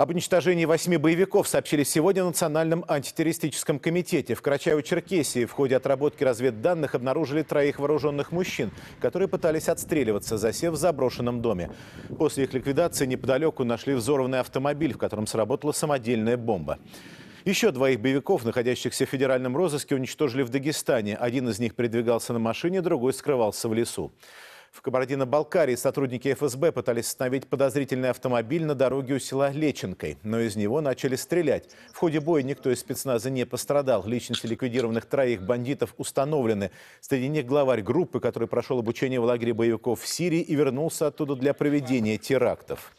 Об уничтожении восьми боевиков сообщили сегодня в Национальном антитеррористическом комитете. В Карачаево-Черкесии в ходе отработки разведданных обнаружили троих вооруженных мужчин, которые пытались отстреливаться, засев в заброшенном доме. После их ликвидации неподалеку нашли взорванный автомобиль, в котором сработала самодельная бомба. Еще двоих боевиков, находящихся в федеральном розыске, уничтожили в Дагестане. Один из них передвигался на машине, другой скрывался в лесу. В Кабардино-Балкарии сотрудники ФСБ пытались остановить подозрительный автомобиль на дороге у села Леченкой, но из него начали стрелять. В ходе боя никто из спецназа не пострадал. Личности ликвидированных троих бандитов установлены. Среди них главарь группы, который прошел обучение в лагере боевиков в Сирии и вернулся оттуда для проведения терактов.